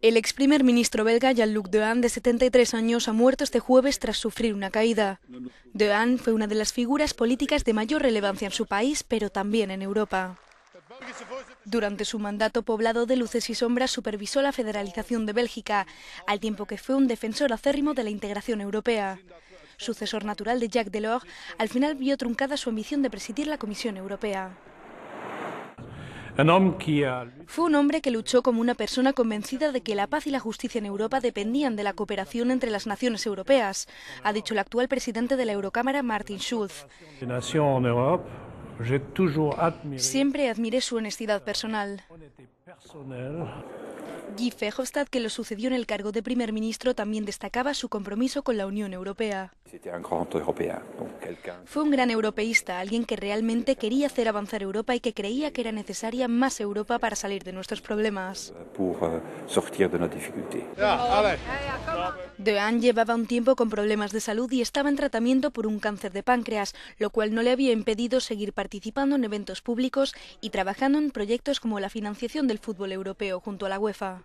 El ex primer ministro belga Jean-Luc Dehaene, de 73 años, ha muerto este jueves tras sufrir una caída. Dehaene fue una de las figuras políticas de mayor relevancia en su país, pero también en Europa. Durante su mandato poblado de luces y sombras supervisó la federalización de Bélgica, al tiempo que fue un defensor acérrimo de la integración europea. Sucesor natural de Jacques Delors, al final vio truncada su ambición de presidir la Comisión Europea. Fue un hombre que luchó como una persona convencida de que la paz y la justicia en Europa dependían de la cooperación entre las naciones europeas, ha dicho el actual presidente de la Eurocámara, Martin Schulz. Siempre admiré su honestidad personal. Guy Verhofstadt, que lo sucedió en el cargo de primer ministro, también destacaba su compromiso con la Unión Europea. Fue un gran europeísta, alguien que realmente quería hacer avanzar Europa y que creía que era necesaria más Europa para salir de nuestros problemas. Euh, deanne llevaba un tiempo con problemas de salud y estaba en tratamiento por un cáncer de páncreas, lo cual no le había impedido seguir participando en eventos públicos y trabajando en proyectos como la financiación del fútbol europeo junto a la UEFA.